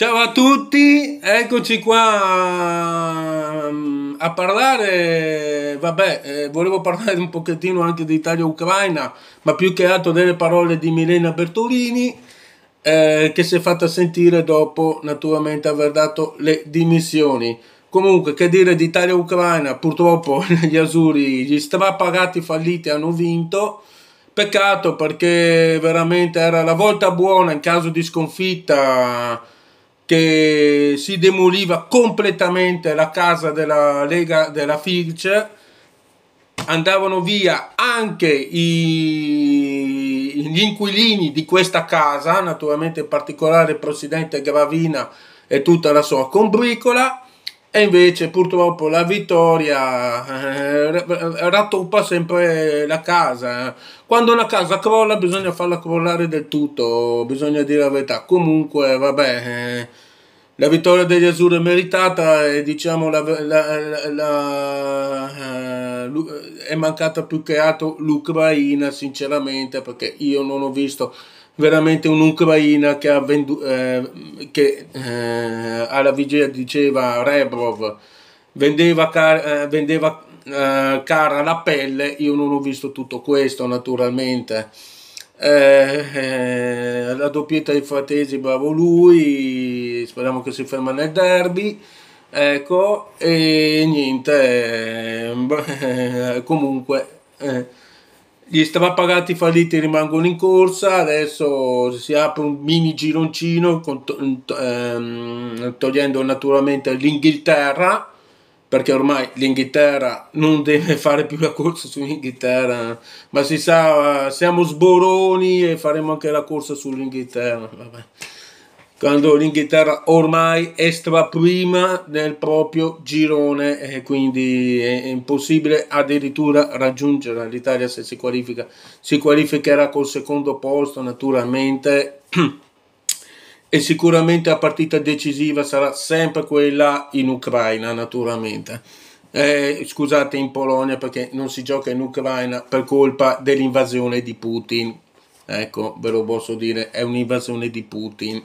Ciao a tutti, eccoci qua mm, a parlare, vabbè, eh, volevo parlare un pochettino anche di Italia-Ucraina, ma più che altro delle parole di Milena Bertolini, eh, che si è fatta sentire dopo naturalmente aver dato le dimissioni. Comunque, che dire di Italia-Ucraina, purtroppo gli Asuri, gli strapagati falliti hanno vinto, peccato perché veramente era la volta buona in caso di sconfitta che si demoliva completamente la casa della Lega della Filce, andavano via anche i, gli inquilini di questa casa, naturalmente in particolare il presidente Gravina e tutta la sua combricola e invece purtroppo la vittoria eh, rattruppa sempre la casa. Quando una casa crolla bisogna farla crollare del tutto, bisogna dire la verità. Comunque, vabbè, eh, la vittoria degli Azzurri è meritata e diciamo la, la, la, eh, è mancata più che altro l'Ucraina, sinceramente, perché io non ho visto veramente un'Ucraina che, ha vendu- eh, che eh, alla vigilia diceva Rebrov vendeva, car- eh, vendeva eh, cara la pelle, io non ho visto tutto questo naturalmente. Eh, eh, la doppietta di fratesi, bravo lui, speriamo che si ferma nel derby. Ecco, e niente, comunque gli strappagati falliti rimangono in corsa, adesso si apre un mini gironcino con, ehm, togliendo naturalmente l'Inghilterra, perché ormai l'Inghilterra non deve fare più la corsa sull'Inghilterra, ma si sa, siamo sboroni e faremo anche la corsa sull'Inghilterra. Vabbè quando l'Inghilterra ormai è prima nel proprio girone e eh, quindi è impossibile addirittura raggiungere l'Italia se si qualifica. Si qualificherà col secondo posto naturalmente e sicuramente la partita decisiva sarà sempre quella in Ucraina naturalmente. Eh, scusate in Polonia perché non si gioca in Ucraina per colpa dell'invasione di Putin. Ecco, ve lo posso dire, è un'invasione di Putin.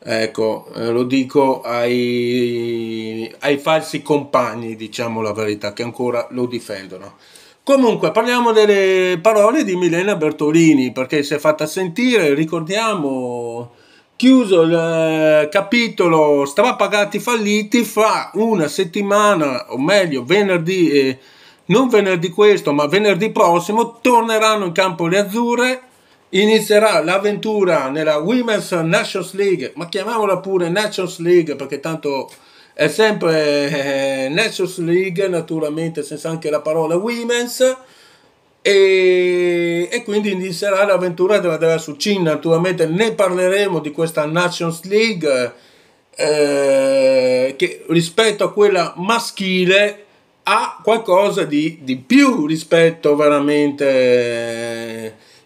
Ecco, eh, lo dico ai, ai, falsi compagni, diciamo la verità, che ancora lo difendono. Comunque, parliamo delle parole di Milena Bertolini, perché si è fatta sentire, ricordiamo, chiuso il eh, capitolo Strapagati falliti fra una settimana, o meglio, venerdì, eh, non venerdì questo, ma venerdì prossimo, torneranno in campo le azzurre inizierà l'avventura nella Women's Nations League, ma chiamiamola pure Nations League perché tanto è sempre eh, Nations League, naturalmente senza anche la parola Women's. E, e quindi inizierà l'avventura della, della Sucin. Naturalmente ne parleremo di questa Nations League eh, che rispetto a quella maschile ha qualcosa di, di più rispetto veramente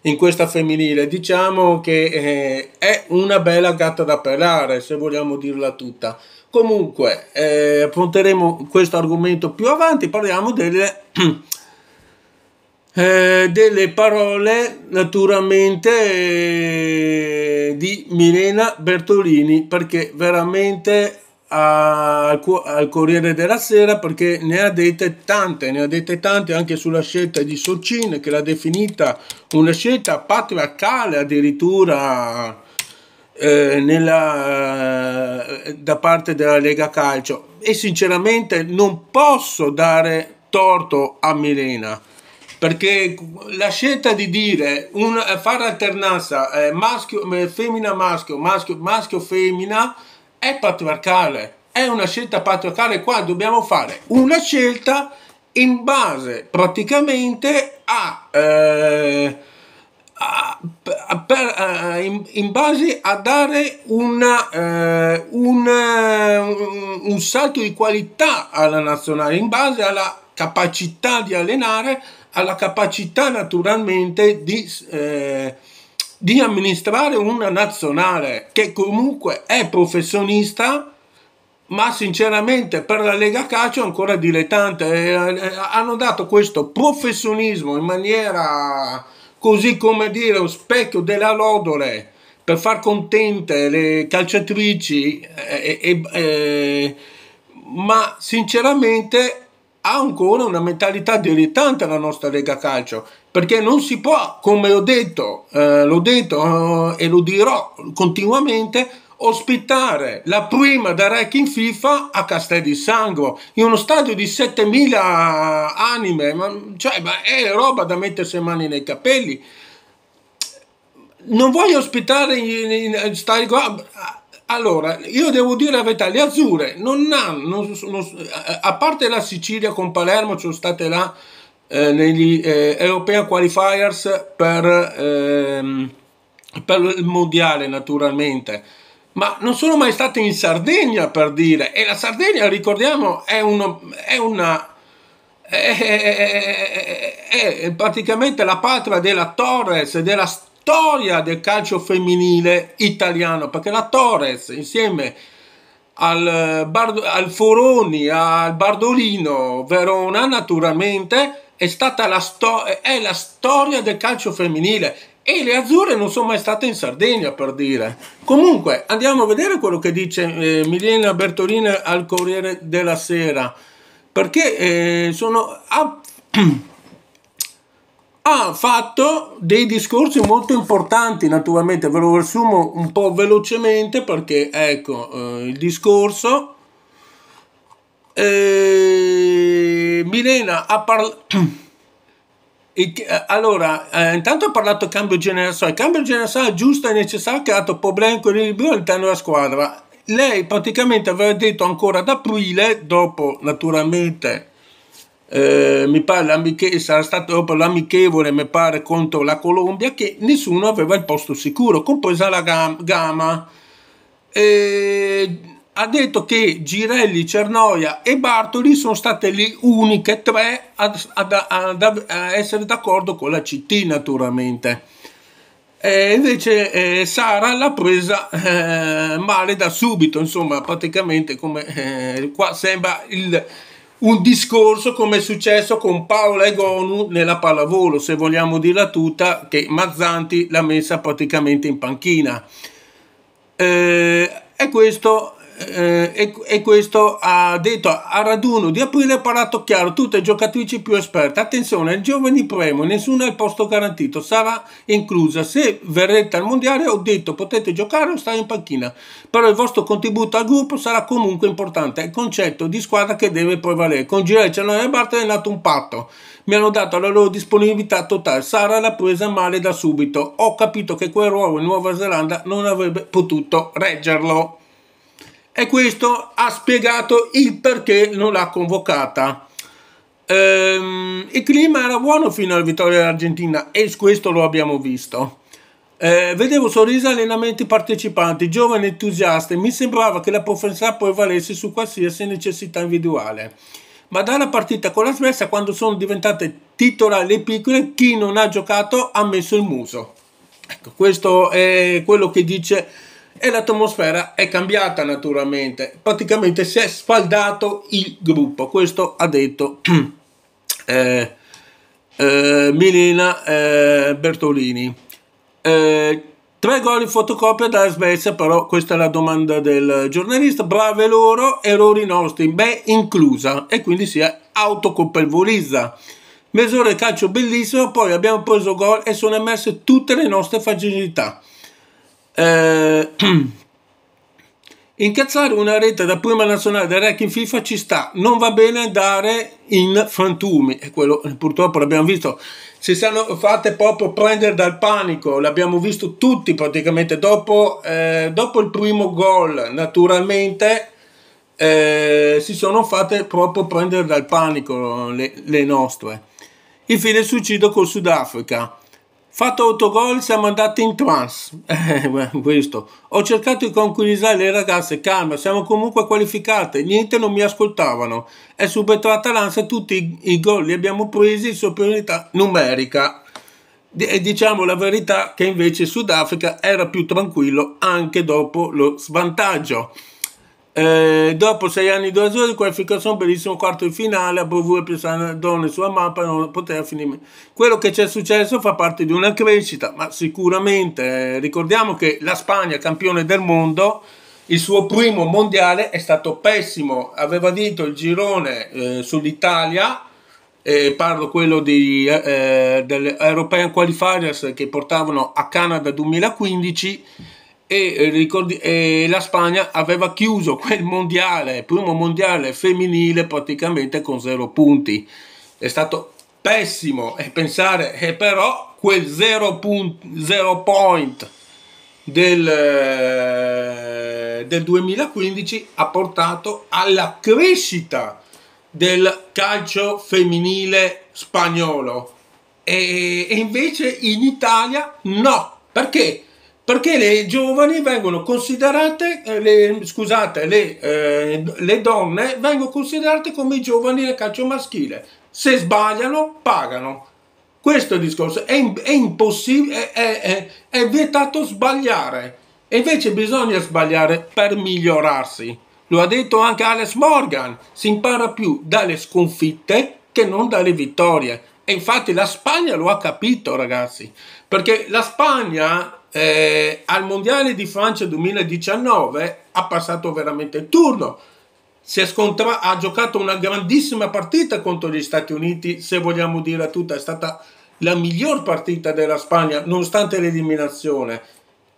in questa femminile. Diciamo che eh, è una bella gatta da pelare, se vogliamo dirla tutta. Comunque, eh, affronteremo questo argomento più avanti, parliamo delle... Eh, delle parole naturalmente eh, di Milena Bertolini perché veramente al, al Corriere della Sera perché ne ha dette tante, ne ha dette tante anche sulla scelta di Socin che l'ha definita una scelta patriarcale addirittura eh, nella, eh, da parte della Lega Calcio e sinceramente non posso dare torto a Milena perché la scelta di dire un, fare alternanza eh, maschio, eh, femmina maschio, maschio, maschio femmina è patriarcale, è una scelta patriarcale, qua dobbiamo fare una scelta in base praticamente a... Eh, a, per, a, eh, in, in, base a dare una, eh, un, eh, un salto di qualità alla nazionale, in base alla capacità di allenare alla capacità naturalmente di, eh, di amministrare una nazionale che comunque è professionista ma sinceramente per la Lega Calcio è ancora dilettante eh, eh, hanno dato questo professionismo in maniera così come dire un specchio della lodole per far contente le calciatrici eh, eh, eh, eh ma sinceramente ha ancora una mentalità dilettante la nostra Lega Calcio perché non si può, come ho detto, eh, l'ho detto eh, e lo dirò continuamente, ospitare la prima da Rec in FIFA a Castel di Sangro, in uno stadio di 7000 anime, ma, cioè, ma è roba da mettersi le mani nei capelli. Non voglio ospitare in, in, in stadi allora, io devo dire la verità, le azzurre non hanno, non, non, a parte la Sicilia con Palermo, sono state là eh, negli eh, European Qualifiers per, ehm, per il mondiale naturalmente ma non sono mai state in Sardegna per dire e la Sardegna ricordiamo è, uno, è una è, è, è, praticamente la patria della Torres della storia del calcio femminile italiano perché la Torres insieme al, eh, Bard al Foroni al Bardolino Verona naturalmente è stata la, sto- è la storia del calcio femminile e le azzurre non sono mai state in Sardegna per dire. Comunque andiamo a vedere quello che dice eh, Milena Bertolini al Corriere della Sera perché eh, sono, ha, ha, fatto dei discorsi molto importanti naturalmente ve lo riassumo un po' velocemente perché ecco eh, il discorso eh, Milena ha parlato... Eh, allora, eh, intanto ha parlato cambio generazionale. Il cambio generazionale giusto e necessario ha creato problemi con il libro all'interno della squadra. Lei praticamente aveva detto ancora ad aprile, dopo naturalmente eh, mi pare l'amiche- sarà stato proprio l'amichevole mi pare contro la Colombia che nessuno aveva il posto sicuro compresa la gam- Gama e ha detto che Girelli, Cernoia e Bartoli sono state le uniche tre ad, ad, ad, a essere d'accordo con la CT naturalmente. E invece eh, Sara l'ha presa eh, male da subito, insomma praticamente come eh, qua sembra il, un discorso come è successo con Paola e Gonu nella pallavolo, se vogliamo dirla tutta, che Mazzanti l'ha messa praticamente in panchina. Eh, e questo eh, e, e, questo ha detto a raduno di aprile ha parlato chiaro tutte giocatrici più esperte attenzione il giovani premo nessuno è il posto garantito sarà inclusa se verrete al mondiale ho detto potete giocare o stare in panchina però il vostro contributo al gruppo sarà comunque importante è il concetto di squadra che deve prevalere con Girelli, Cianone e Bartoli è nato un patto mi hanno dato la loro disponibilità totale Sara l'ha presa male da subito ho capito che quel ruolo in Nuova Zelanda non avrebbe potuto reggerlo e questo ha spiegato il perché non l'ha convocata. Ehm, il clima era buono fino alla vittoria dell'Argentina e questo lo abbiamo visto. Eh, vedevo sorrisi allenamenti partecipanti, giovani entusiasti, mi sembrava che la professionalità prevalesse su qualsiasi necessità individuale. Ma dalla partita con la Svezia, quando sono diventate titolari le piccole, chi non ha giocato ha messo il muso. Ecco, questo è quello che dice e l'atmosfera è cambiata naturalmente, praticamente si è sfaldato il gruppo, questo ha detto eh, eh, Milena eh, Bertolini. Eh, tre gol in fotocopia dalla Svezia, però questa è la domanda del giornalista, brave loro, errori nostri, beh inclusa, e quindi si autocolpevolizza. Mesore calcio bellissimo, poi abbiamo preso gol e sono emerse tutte le nostre fragilità. Eh, incazzare una rete da prima nazionale del REC in FIFA ci sta, non va bene andare in frantumi, e quello purtroppo l'abbiamo visto, si sono fatte proprio prendere dal panico, l'abbiamo visto tutti praticamente dopo, eh, dopo il primo gol, naturalmente eh, si sono fatte proprio prendere dal panico le, le nostre. Infine suicido col Sudafrica Fatto autogol siamo andati in trance, eh, questo. Ho cercato di conquistare le ragazze, calma, siamo comunque qualificate, niente non mi ascoltavano. È subentrata l'ansia, tutti i, i gol li abbiamo presi in superiorità numerica. E diciamo la verità che invece il Sudafrica era più tranquillo anche dopo lo svantaggio. Eh, dopo 6 anni di Azzurri qualificazione bellissimo quarto di finale a Bovue più Donne sulla mappa non poteva finire quello che ci è successo fa parte di una crescita ma sicuramente eh, ricordiamo che la Spagna campione del mondo il suo primo mondiale è stato pessimo aveva vinto il girone eh, sull'Italia parlo quello di, eh, eh delle European Qualifiers che portavano a Canada 2015 e, eh, ricordi, e, la Spagna aveva chiuso quel mondiale, primo mondiale femminile praticamente con zero punti. È stato pessimo e eh, pensare, e eh, però quel zero, punt, zero point del, del 2015 ha portato alla crescita del calcio femminile spagnolo e, e invece in Italia no perché perché le giovani vengono considerate, eh, le, scusate, le, eh, le donne vengono considerate come i giovani nel calcio maschile. Se sbagliano, pagano. Questo è il discorso. È, è impossibile, è, è, è vietato sbagliare. E invece bisogna sbagliare per migliorarsi. Lo ha detto anche Alex Morgan. Si impara più dalle sconfitte che non dalle vittorie. E infatti la Spagna lo ha capito, ragazzi. Perché la Spagna eh, al Mondiale di Francia 2019 ha passato veramente il turno. Scontra- ha giocato una grandissima partita contro gli Stati Uniti, se vogliamo dire tutta, è stata la miglior partita della Spagna, nonostante l'eliminazione.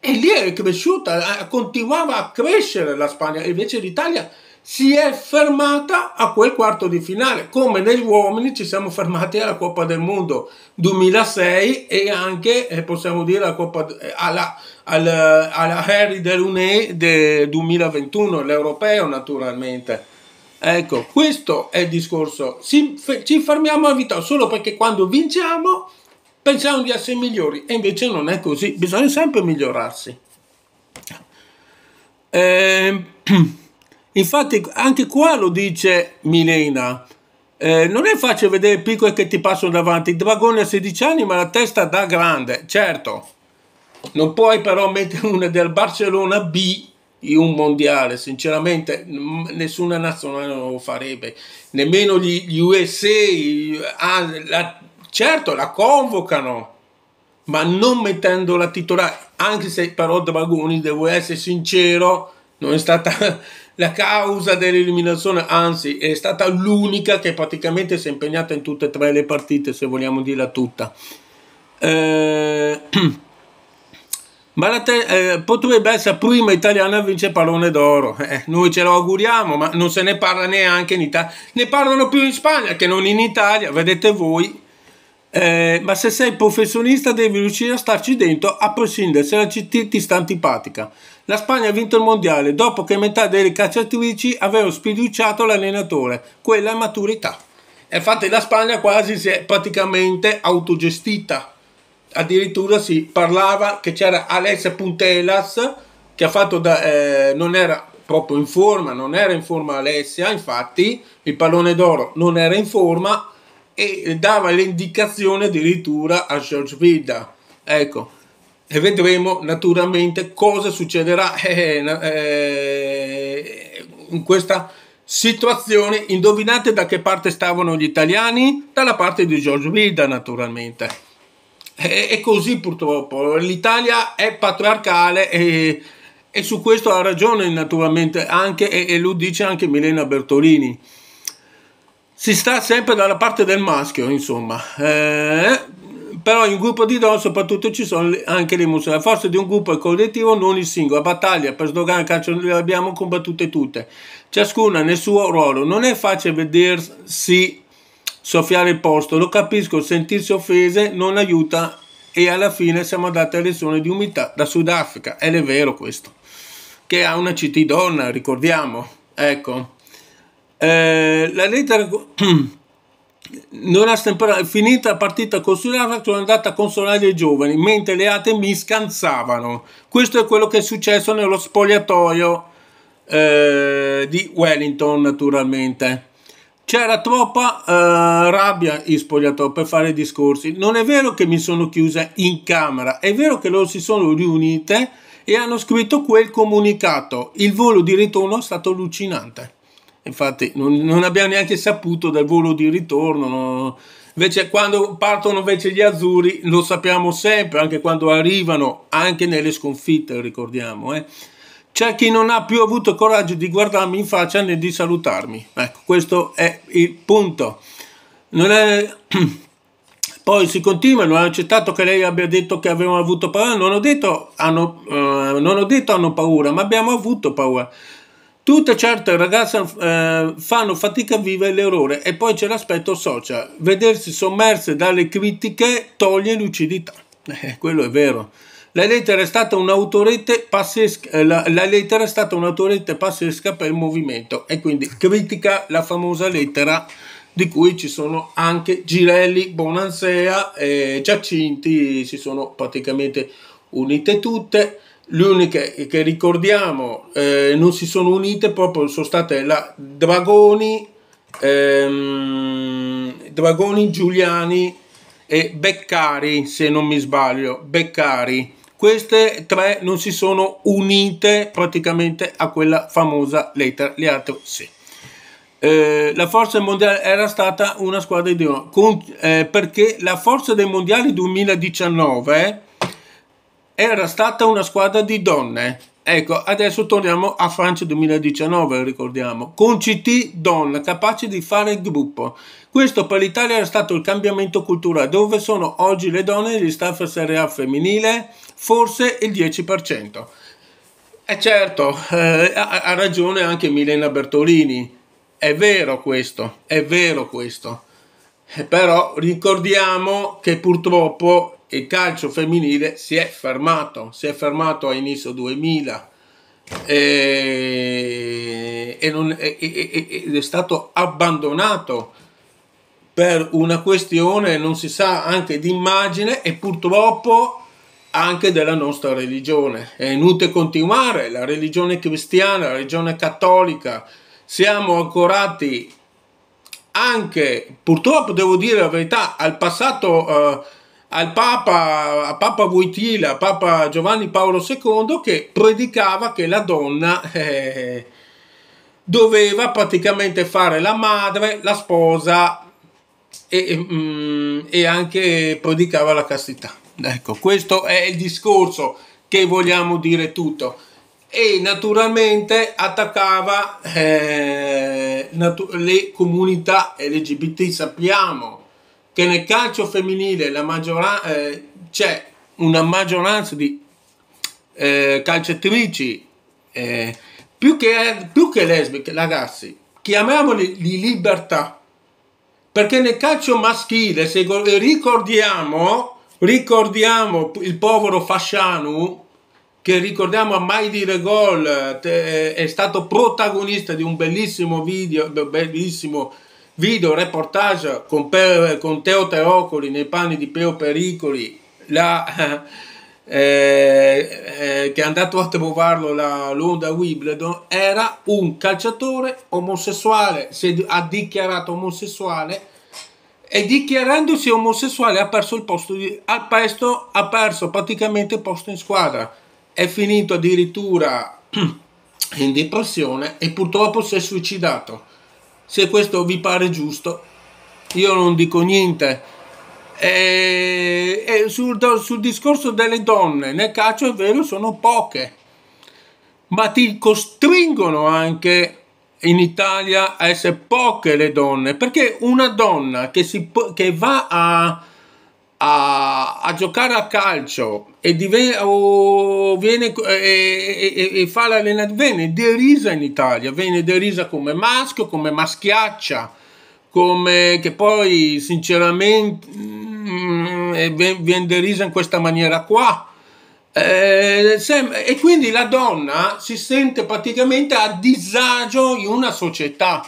E lì è cresciuta, eh, continuava a crescere la Spagna, invece l'Italia si è fermata a quel quarto di finale, come negli uomini ci siamo fermati alla Coppa del Mondo 2006 e anche, eh, possiamo dire, alla, Coppa, eh, alla, alla, alla Harry dell'UNE del 2021, l'europeo naturalmente. Ecco, questo è il discorso. Si, ci fermiamo a vita solo perché quando vinciamo pensiamo di essere migliori e invece non è così, bisogna sempre migliorarsi. Eh, Infatti anche qua lo dice Milena, eh, non è facile vedere piccoli che ti passano davanti, il dragone ha 16 anni ma la testa da grande, certo. Non puoi però mettere una del Barcellona B in un mondiale, sinceramente nessuna nazionale lo farebbe, nemmeno gli USA, ah, la, certo la convocano, ma non mettendo la titolare, anche se però Dragoni, devo essere sincero, non è stata la causa dell'eliminazione, anzi è stata l'unica che praticamente si è impegnata in tutte e tre le partite, se vogliamo dirla tutta. Eh, Malate, eh, potrebbe essere la prima italiana a vincere il pallone d'oro. Eh, noi ce lo auguriamo, ma non se ne parla neanche in Italia. Ne parlano più in Spagna che non in Italia, vedete voi. Eh, ma se sei professionista devi riuscire a starci dentro a prescindere se la CT ti sta antipatica. La Spagna ha vinto il mondiale dopo che metà delle calciatrici avevano sfiduciato l'allenatore, quella è maturità. E infatti la Spagna quasi si è praticamente autogestita. Addirittura si parlava che c'era Alessia Puntelas che ha fatto da... Eh, non era proprio in forma, non era in forma Alessia, infatti il pallone d'oro non era in forma e dava l'indicazione addirittura a George Vida. Ecco, e vedremo naturalmente cosa succederà eh, eh, eh, in questa situazione. Indovinate da che parte stavano gli italiani? Dalla parte di Giorgio Vida naturalmente. E, e così purtroppo l'Italia è patriarcale e, e, su questo ha ragione naturalmente anche e, e lo dice anche Milena Bertolini si sta sempre dalla parte del maschio, insomma. Eh, però in un gruppo di Don soprattutto ci sono anche le emozioni. La forza di un gruppo è collettivo, non il singolo. La battaglia per sdogare il calcio le abbiamo combattute tutte, ciascuna nel suo ruolo. Non è facile vedersi soffiare il posto, lo capisco, sentirsi offese non aiuta e alla fine siamo andati a lezione di umiltà da Sudafrica, ed è vero questo, che ha una CT donna, ricordiamo, ecco. Eh, la lettera non ha sempre finita la partita con Sudafrica sono andata a consolare i giovani mentre le ate mi scansavano questo è quello che è successo nello spogliatoio eh, di Wellington naturalmente c'era troppa eh, rabbia in spogliatoio per fare discorsi non è vero che mi sono chiusa in camera è vero che loro si sono riunite e hanno scritto quel comunicato il volo di ritorno è stato allucinante Infatti non, non abbiamo neanche saputo del volo di ritorno. No. Invece quando partono invece gli azzurri lo sappiamo sempre, anche quando arrivano, anche nelle sconfitte, ricordiamo. Eh. C'è chi non ha più avuto coraggio di guardarmi in faccia né di salutarmi. Ecco, questo è il punto. È... Poi si continua, non ho accettato che lei abbia detto che avevano avuto paura, non ho detto hanno, eh, non ho detto hanno paura, ma abbiamo avuto paura. Tutte certe ragazze eh, fanno fatica a vivere l'errore e poi c'è l'aspetto social. Vedersi sommerse dalle critiche toglie lucidità. Eh, quello è vero. La lettera è stata un'autorete pazzesca, eh, la, la lettera pazzesca per il movimento e quindi critica la famosa lettera di cui ci sono anche Girelli, Bonansea e Giacinti, si sono praticamente unite tutte le uniche che ricordiamo eh, non si sono unite proprio sono state la Dragoni, ehm, Dragoni Giuliani e Beccari, se non mi sbaglio, Beccari. Queste tre non si sono unite praticamente a quella famosa lettera, le altre sì. Eh, la forza mondiale era stata una squadra di con, eh, perché la forza dei mondiali 2019 era stata una squadra di donne. Ecco, adesso torniamo a Francia 2019, ricordiamo, con CT donna capace di fare il gruppo. Questo per l'Italia era stato il cambiamento culturale, dove sono oggi le donne negli staff Serie A femminile, forse il 10%. E certo, eh, ha, ha ragione anche Milena Bertolini, è vero questo, è vero questo. Eh, però ricordiamo che purtroppo il calcio femminile si è fermato, si è fermato a inizio 2000 e, e, non, e, ed è stato abbandonato per una questione, non si sa, anche di immagine e purtroppo anche della nostra religione. È inutile continuare, la religione cristiana, la religione cattolica, siamo ancorati anche, purtroppo devo dire la verità, al passato eh, al Papa, a Papa Voitila, a Papa Giovanni Paolo II, che predicava che la donna eh, doveva praticamente fare la madre, la sposa e, mm, e anche predicava la castità. Ecco, questo è il discorso che vogliamo dire tutto e naturalmente attaccava eh, natu- le comunità LGBT. Sappiamo che nel calcio femminile la eh, c'è una maggioranza di eh, calciatrici eh, più, che, più che lesbiche, ragazzi, chiamiamoli di libertà. Perché nel calcio maschile, se ricordiamo, ricordiamo il povero Fascianu, che ricordiamo a Mai Dire Gol, eh, è stato protagonista di un bellissimo video, bellissimo video reportage con, per, con Teo Teocoli nei panni di Peo Pericoli, la, eh, eh, che è andato a trovarlo la, l'onda Wimbledon, era un calciatore omosessuale, si è, ha dichiarato omosessuale e dichiarandosi omosessuale ha perso, il posto di, ha, perso, ha perso praticamente il posto in squadra, è finito addirittura in depressione e purtroppo si è suicidato. Se questo vi pare giusto, io non dico niente. E, e sul, sul, discorso delle donne, nel calcio è vero, sono poche, ma ti costringono anche in Italia a essere poche le donne, perché una donna che, si, che va a a, a giocare a calcio e, diven- o viene, e, e, e fa l'allenatore, viene derisa in Italia, viene derisa come maschio, come maschiaccia, come che poi sinceramente mm, viene derisa in questa maniera qua. Eh, e quindi la donna si sente praticamente a disagio in una società,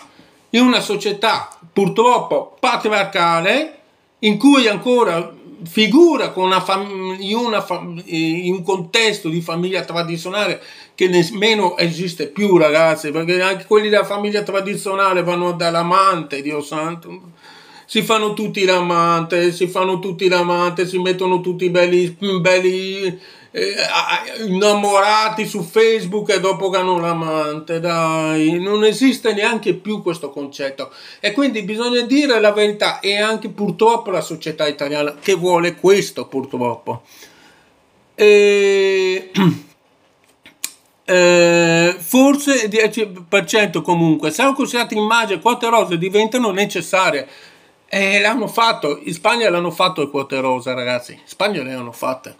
in una società purtroppo patriarcale in cui ancora figura una fam- in, una fam- in, un contesto di famiglia tradizionale che nemmeno esiste più ragazzi perché anche quelli della famiglia tradizionale vanno dall'amante Dio santo si fanno tutti l'amante si fanno tutti l'amante si mettono tutti belli, belli eh, innamorati su Facebook e dopo che hanno un amante, dai, non esiste neanche più questo concetto. E quindi bisogna dire la verità e anche purtroppo la società italiana che vuole questo purtroppo. E... Eh, forse il 10% comunque saranno considerate immagini quote rose diventano necessarie e eh, l'hanno fatto in Spagna l'hanno fatto le quote rose ragazzi in Spagna le hanno fatte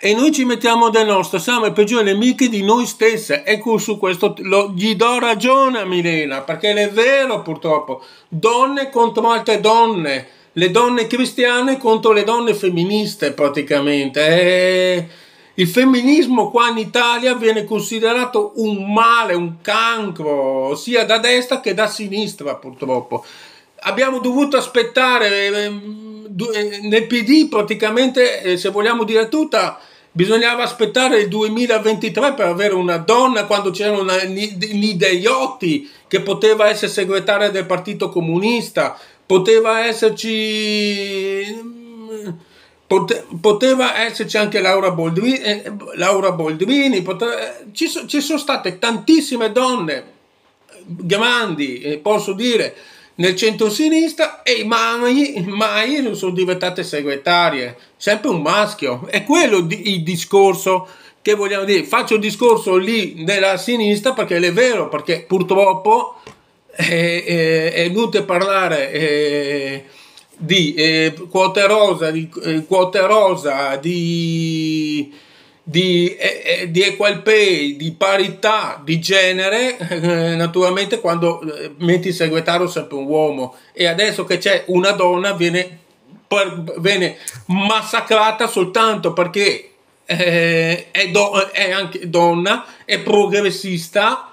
e noi ci mettiamo del nostro, siamo i peggiori nemici di noi stessi. Ecco su questo lo, gli do ragione a Milena, perché è vero purtroppo. Donne contro altre donne, le donne cristiane contro le donne femministe praticamente. E il femminismo qua in Italia viene considerato un male, un cancro, sia da destra che da sinistra purtroppo. Abbiamo dovuto aspettare ehm, eh, nel PD praticamente, eh, se vogliamo dire tutta, bisognava aspettare il 2023 per avere una donna quando c'era una Nideiotti che poteva essere segretaria del Partito Comunista, poteva esserci mm, poteva esserci anche Laura Boldrini, eh, Laura Boldrini poteva, ci, so, ci, sono state tantissime donne grandi, posso dire, nel centro-sinistra e mai, mai sono diventate segretarie, sempre un maschio. È quello di, il discorso che vogliamo dire. Faccio il discorso lì della sinistra perché è vero, perché purtroppo eh, eh, è, è, è inutile parlare è, eh, di quote rosa, di quote rosa, di di, eh, eh, di, equal pay, di parità di genere, eh, naturalmente quando eh, metti il segretario sempre un uomo e adesso che c'è una donna viene, per, viene massacrata soltanto perché eh, è, do, è, anche donna, è progressista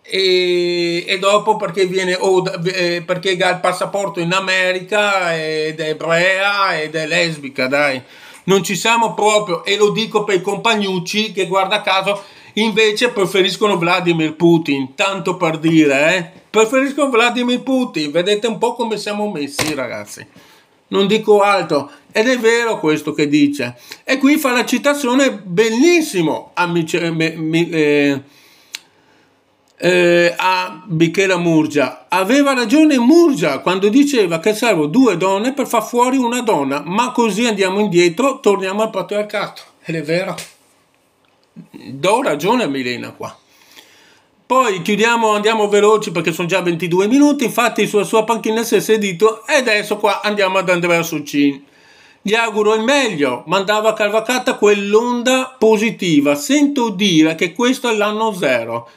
e, e dopo perché, viene, oh, perché ha il passaporto in America ed è ebrea ed è lesbica, dai non ci siamo proprio e lo dico per i compagnucci che guarda caso invece preferiscono Vladimir Putin, tanto per dire, eh? preferiscono Vladimir Putin, vedete un po' come siamo messi ragazzi, non dico altro, ed è vero questo che dice, e qui fa la citazione, bellissimo, amici, eh, eh, eh, a Bichera Murgia. Aveva ragione Murgia quando diceva che servono due donne per far fuori una donna, ma così andiamo indietro, torniamo al patriarcato. Ed è vero. Do ragione a Milena qua. Poi chiudiamo, andiamo veloci perché sono già 22 minuti, infatti sulla sua panchina si è seduto e adesso qua andiamo ad Andrea Succini. Gli auguro il meglio, mandava a Carvacatta quell'onda positiva. Sento dire che questo è l'anno zero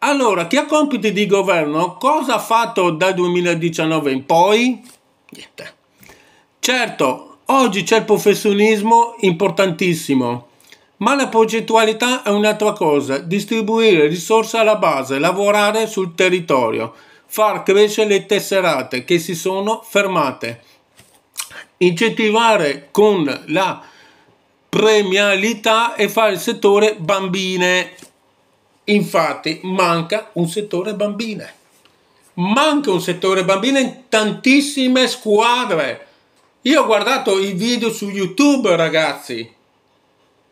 allora, chi ha compiti di governo cosa ha fatto dal 2019 in poi? Niente. Certo, oggi c'è il professionismo importantissimo, ma la progettualità è un'altra cosa, distribuire risorse alla base, lavorare sul territorio, far crescere le tesserate che si sono fermate, incentivare con la premialità e fare il settore bambine. Infatti manca un settore bambine. Manca un settore bambine in tantissime squadre. Io ho guardato i video su YouTube, ragazzi,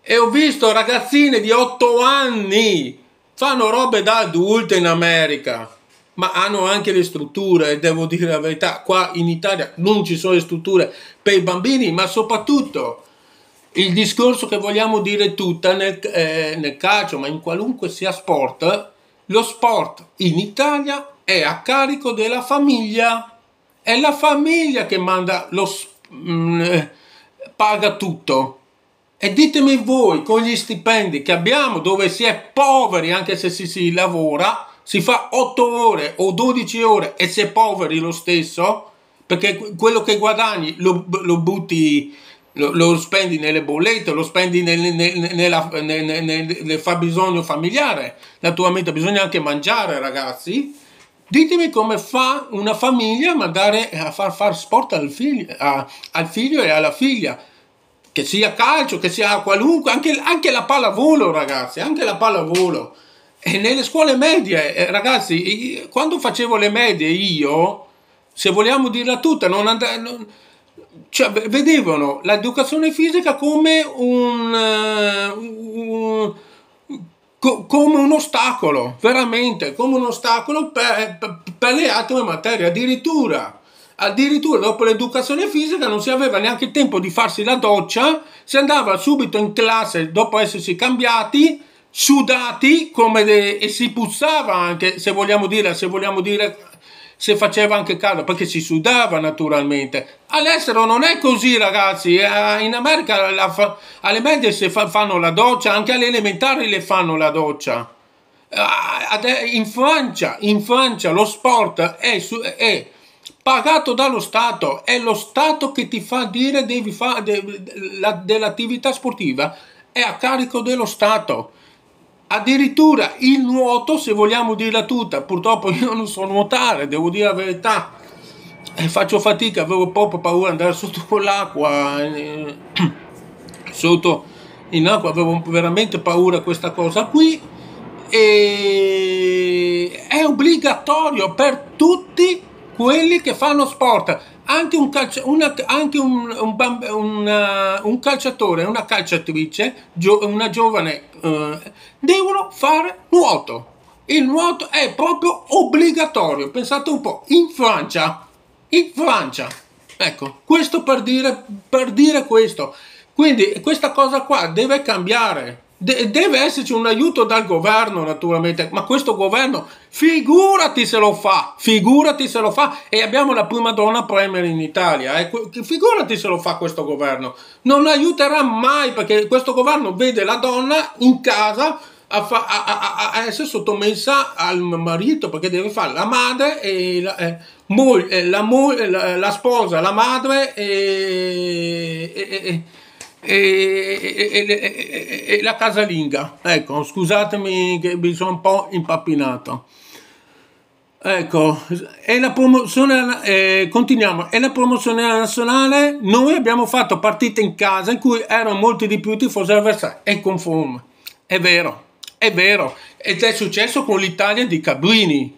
e ho visto ragazzine di 8 anni fanno robe da adulte in America, ma hanno anche le strutture, e devo dire la verità, qua in Italia non ci sono le strutture per i bambini, ma soprattutto il discorso che vogliamo dire tutta nel, eh, nel calcio, ma in qualunque sia sport, lo sport in Italia è a carico della famiglia. È la famiglia che manda lo mh, mm, eh, paga tutto. E ditemi voi, con gli stipendi che abbiamo, dove si è poveri anche se si, si lavora, si fa 8 ore o 12 ore e si è poveri lo stesso, perché quello che guadagni lo, lo butti lo, lo spendi nelle bollette, lo spendi nel, nel, nella, nel, nel, fabbisogno familiare, naturalmente bisogna anche mangiare ragazzi. Ditemi come fa una famiglia a mandare a far, far sport al figlio, a, al figlio e alla figlia che sia calcio, che sia qualunque, anche, anche la pallavolo ragazzi, anche la pallavolo. E nelle scuole medie, eh, ragazzi, quando facevo le medie io, se vogliamo dirla tutta, non andavo cioè, vedevano l'educazione fisica come un, eh, un, come un ostacolo, veramente, come un ostacolo per, per, le altre materie, addirittura addirittura dopo l'educazione fisica non si aveva neanche il tempo di farsi la doccia, si andava subito in classe dopo essersi cambiati, sudati de- e si puzzava anche, se vogliamo dire, se vogliamo dire se faceva anche caldo, perché si sudava naturalmente, All'estero non è così, ragazzi. Eh, in America la, alle medie si fa, fanno la doccia, anche alle elementari le fanno la doccia. Ah, eh, in Francia, in Francia lo sport è, è, pagato dallo Stato, è lo Stato che ti fa dire devi fare de, de, dell'attività sportiva, è a carico dello Stato. Addirittura il nuoto, se vogliamo dirla tutta, purtroppo io non so nuotare, devo dire la verità e faccio fatica, avevo proprio paura di andare sotto con l'acqua, eh, sotto in acqua, avevo veramente paura questa cosa qui e è obbligatorio per tutti quelli che fanno sport, anche un, calci- una, anche un, un, bamb- una, un calciatore, una calciatrice, gio- una giovane, eh, devono fare nuoto. Il nuoto è proprio obbligatorio, pensate un po', in Francia in Francia. Ecco, questo per dire, per dire questo. Quindi questa cosa qua deve cambiare. De- deve esserci un aiuto dal governo, naturalmente, ma questo governo, figurati se lo fa, figurati se lo fa, e abbiamo la prima donna premier in Italia, eh, figurati se lo fa questo governo, non aiuterà mai perché questo governo vede la donna in casa a, fa- a-, a-, a, essere sottomessa al marito perché deve fare la madre e la, eh, moglie, la, moglie, la, la, sposa, la madre e, e, e, e, la casalinga. Ecco, scusatemi che mi sono un po' impappinato. Ecco, e la promozione, eh, continuiamo, e la promozione nazionale, noi abbiamo fatto partite in casa in cui erano molti di più tifosi avversari, è conforme, è vero, è vero, ed è successo con l'Italia di Cabrini.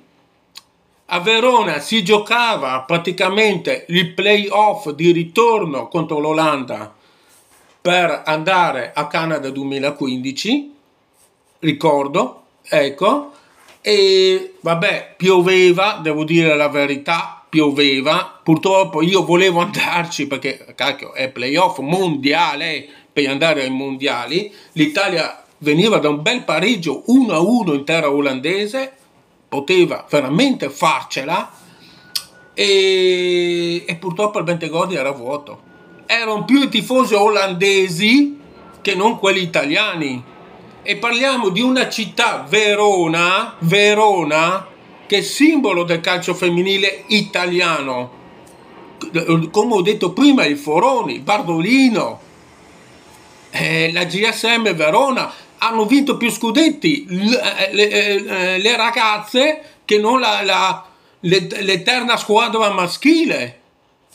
A Verona si giocava praticamente il playoff di ritorno contro l'Olanda per andare a Canada 2015, ricordo, ecco, e vabbè, pioveva, devo dire la verità, pioveva, purtroppo io volevo andarci perché, cacchio, è playoff mondiale, per andare ai mondiali, l'Italia veniva da un bel pareggio 1-1 in terra olandese, poteva veramente farcela e, e purtroppo il Bentegodi era vuoto. Erano più i tifosi olandesi che non quelli italiani. E parliamo di una città, Verona, Verona, che è simbolo del calcio femminile italiano. Come ho detto prima, il Foroni, il Bardolino, eh, la GSM Verona hanno vinto più scudetti eh, le, le, eh, eh, le ragazze che non la, la, l'eterna squadra maschile.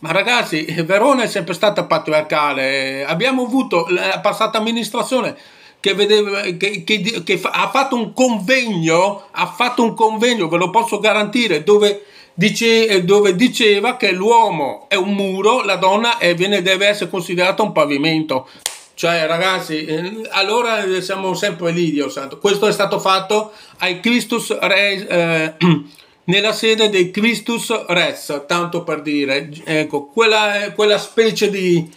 Ma ragazzi, Verona è sempre stata patriarcale, abbiamo avuto la passata amministrazione che, vedeva, che, che, che fa, ha fatto un convegno, ha fatto un convegno, ve lo posso garantire, dove, dice, dove diceva che l'uomo è un muro, la donna è, viene, deve essere considerata un pavimento. Cioè, ragazzi, eh, allora eh, siamo sempre lì, Dio santo. Questo è stato fatto ai Christus Re, eh, nella sede dei Christus Res, tanto per dire, ecco, quella, quella specie di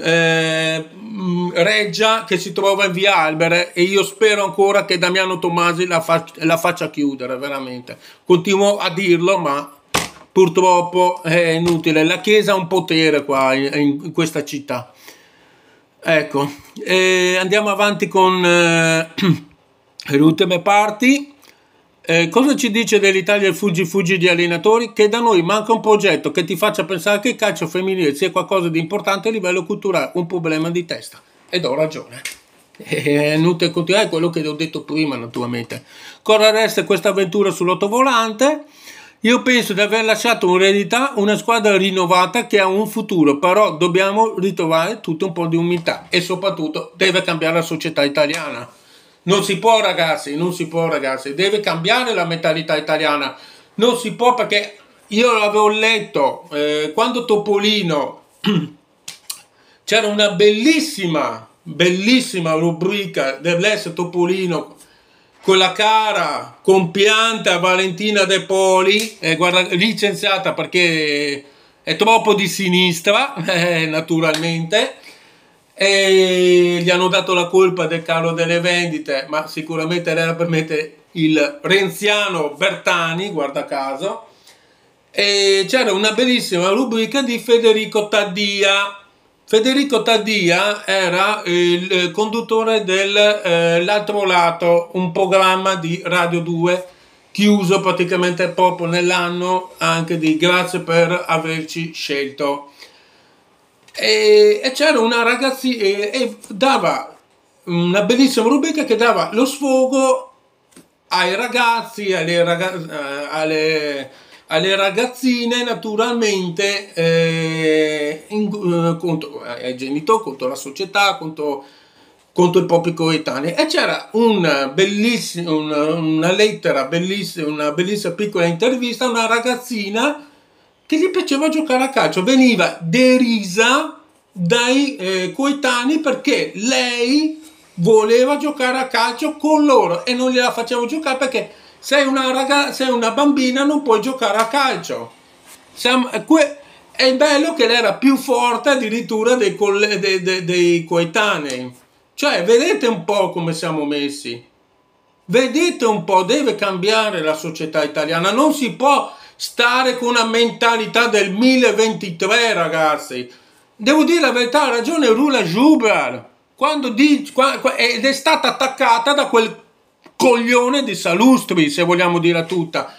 eh, reggia che si trova in via Albere e io spero ancora che Damiano Tomasi la, fac la faccia chiudere, veramente. Continuo a dirlo, ma purtroppo è inutile. La Chiesa ha un potere qua in, in questa città. Ecco, eh, andiamo avanti con eh, le ultime parti. Eh, cosa ci dice dell'Italia il fuggi fuggi di allenatori? Che da noi manca un progetto che ti faccia pensare che il calcio femminile sia qualcosa di importante a livello culturale, un problema di testa. Ed ho ragione. Eh, è inutile continuare quello che ho detto prima, naturalmente. Cosa resta questa avventura sull'autovolante? volante? Io penso di aver lasciato in eredità una squadra rinnovata che ha un futuro, però dobbiamo ritrovare tutto un po' di umiltà e soprattutto deve cambiare la società italiana. Non si può ragazzi, non si può ragazzi, deve cambiare la mentalità italiana. Non si può perché io l'avevo letto eh, quando Topolino c'era una bellissima, bellissima rubrica dell'Es Topolino con la cara compianta Valentina De Poli, eh, guarda, licenziata perché è troppo di sinistra, eh, naturalmente, e gli hanno dato la colpa del calo delle vendite, ma sicuramente era per permette il renziano Bertani, guarda caso, e c'era una bellissima rubrica di Federico Taddia, Federico Taddia era il eh, conduttore dell'altro eh, lato, un programma di Radio 2 chiuso praticamente proprio nell'anno anche di grazie per averci scelto. E, e c'era una ragazzi e, e dava una bellissima rubrica che dava lo sfogo ai ragazzi, alle ragazze, eh, alle alle ragazzine naturalmente eh, in, eh, contro, eh, ai genitori, contro la società, contro, contro i propri coetanei. E c'era una bellissima, una, una lettera, bellissima, una bellissima piccola intervista a una ragazzina che gli piaceva giocare a calcio, veniva derisa dai eh, coetanei perché lei voleva giocare a calcio con loro e non gliela facevo giocare perché sei una, ragazza, sei una bambina, non puoi giocare a calcio. Siamo, eh, que, è bello che lei era più forte addirittura dei, coll- dei, dei, dei coetanei. Cioè, vedete un po' come siamo messi. Vedete un po', deve cambiare la società italiana. Non si può stare con una mentalità del 1023, ragazzi. Devo dire la verità, ha ragione Rula Juber. Quando dice, ed è stata attaccata da quel coglione di Salustri, se vogliamo dire a tutta.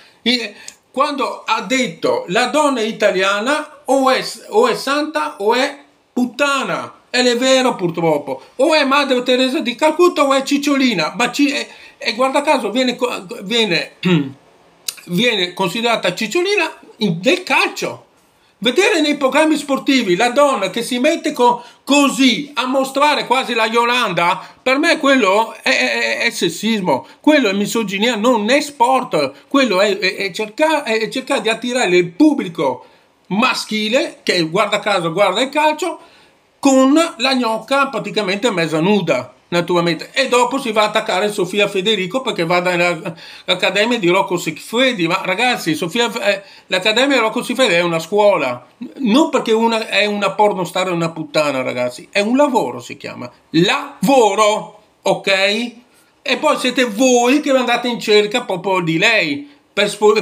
Quando ha detto la donna italiana o è, o è santa o è puttana. Ed è vero purtroppo. O è Madre Teresa di Calcutta o è Cicciolina. Ma ci, e, e guarda caso viene, viene, viene considerata Cicciolina nel calcio. Vedere nei programmi sportivi la donna che si mette co così a mostrare quasi la Yolanda, per me quello è, è, è sessismo, quello è misoginia, non è sport, quello è, è cercare cerca di attirare il pubblico maschile che guarda caso guarda il calcio con la gnocca praticamente mezza nuda naturalmente. E dopo si va a attaccare Sofia Federico perché va all'Accademia di Rocco Siffredi. Ma ragazzi, Sofia, eh, l'Accademia di Rocco Siffredi è una scuola. Non perché una è una pornostar e una puttana, ragazzi. È un lavoro, si chiama. Lavoro, ok? E poi siete voi che andate in cerca proprio di lei.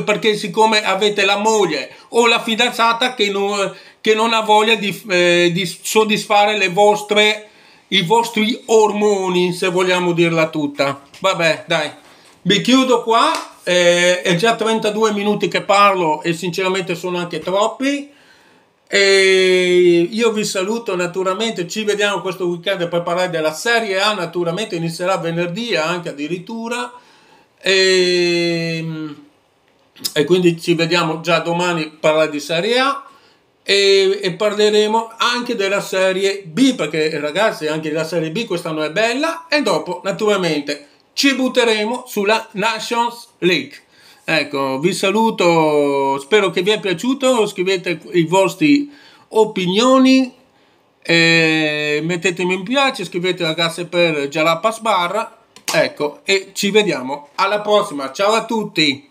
perché siccome avete la moglie o la fidanzata che non, che non ha voglia di, eh, di soddisfare le vostre i vostri ormoni, se vogliamo dirla tutta. Vabbè, dai, vi chiudo qua, eh, è già 32 minuti che parlo e sinceramente sono anche troppi. E io vi saluto naturalmente, ci vediamo questo weekend per parlare della Serie A, naturalmente inizierà venerdì anche addirittura. E, ehm, e quindi ci vediamo già domani per parlare di Serie A e, e, parleremo anche della serie B perché ragazzi anche la serie B quest'anno è bella e dopo naturalmente ci butteremo sulla Nations League ecco vi saluto spero che vi è piaciuto scrivete i vostri opinioni mettetemi un piace scrivete ragazzi per Jalapa Sbarra ecco e ci vediamo alla prossima ciao a tutti